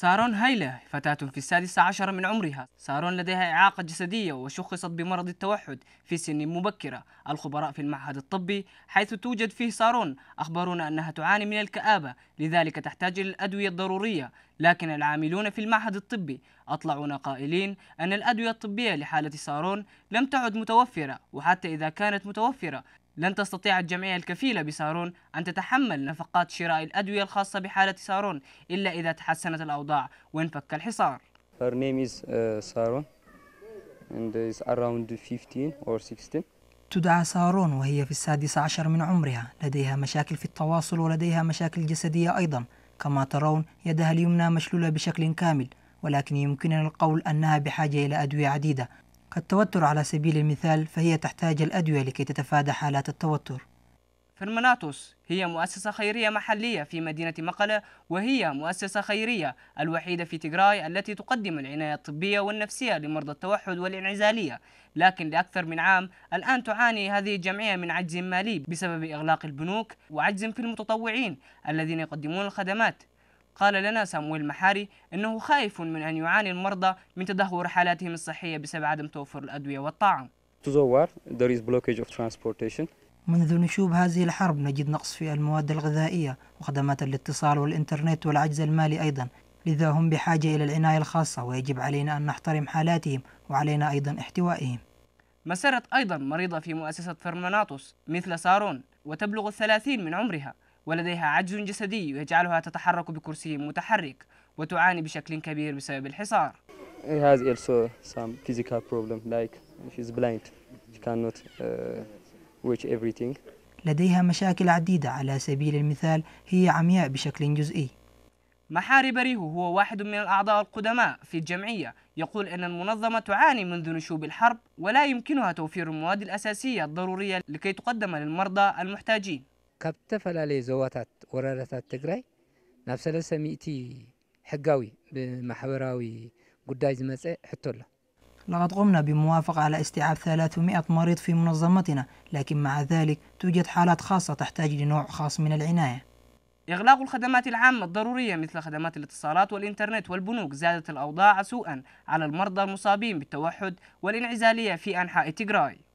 سارون هايلة فتاة في السادسة عشر من عمرها سارون لديها إعاقة جسدية وشخصت بمرض التوحد في سن مبكرة الخبراء في المعهد الطبي حيث توجد فيه سارون أخبرونا أنها تعاني من الكآبة لذلك تحتاج إلى الأدوية الضرورية لكن العاملون في المعهد الطبي أطلعونا قائلين أن الأدوية الطبية لحالة سارون لم تعد متوفرة وحتى إذا كانت متوفرة لن تستطيع الجمعية الكفيلة بسارون أن تتحمل نفقات شراء الأدوية الخاصة بحالة سارون إلا إذا تحسنت الأوضاع وانفك الحصار. Her name is uh, Saron and is around 15 or 16. تدعى سارون وهي في السادسة عشر من عمرها لديها مشاكل في التواصل ولديها مشاكل جسدية أيضا كما ترون يدها اليمنى مشلولة بشكل كامل ولكن يمكننا القول أنها بحاجة إلى أدوية عديدة كالتوتر على سبيل المثال فهي تحتاج الأدوية لكي تتفادى حالات التوتر فرمناتوس هي مؤسسة خيرية محلية في مدينة مقلة وهي مؤسسة خيرية الوحيدة في تيغراي التي تقدم العناية الطبية والنفسية لمرضى التوحد والانعزالية لكن لأكثر من عام الآن تعاني هذه الجمعية من عجز مالي بسبب إغلاق البنوك وعجز في المتطوعين الذين يقدمون الخدمات قال لنا سامويل محاري أنه خائف من أن يعاني المرضى من تدهور حالاتهم الصحية بسبب عدم توفر الأدوية والطعام. To the war, there is blockage of transportation. منذ نشوب هذه الحرب نجد نقص في المواد الغذائية وخدمات الاتصال والإنترنت والعجز المالي أيضا لذا هم بحاجة إلى العناية الخاصة ويجب علينا أن نحترم حالاتهم وعلينا أيضا احتوائهم مسرت أيضا مريضة في مؤسسة فرمناطوس مثل سارون وتبلغ الثلاثين من عمرها ولديها عجز جسدي يجعلها تتحرك بكرسي متحرك وتعاني بشكل كبير بسبب الحصار. He has also some physical problem like she's blind. She cannot uh, لديها مشاكل عديدة على سبيل المثال هي عمياء بشكل جزئي محاري بريهو هو واحد من الأعضاء القدماء في الجمعية يقول أن المنظمة تعاني منذ نشوب الحرب ولا يمكنها توفير المواد الأساسية الضرورية لكي تقدم للمرضى المحتاجين كبتفلالي زواتات ورارتات تقري نفس لسميتي حقاوي بمحبراوي قداي زمسي حتو لقد قمنا بموافقة على استيعاب 300 مريض في منظمتنا لكن مع ذلك توجد حالات خاصة تحتاج لنوع خاص من العناية إغلاق الخدمات العامة الضرورية مثل خدمات الاتصالات والإنترنت والبنوك زادت الأوضاع سوءا على المرضى المصابين بالتوحد والانعزالية في أنحاء تيغراي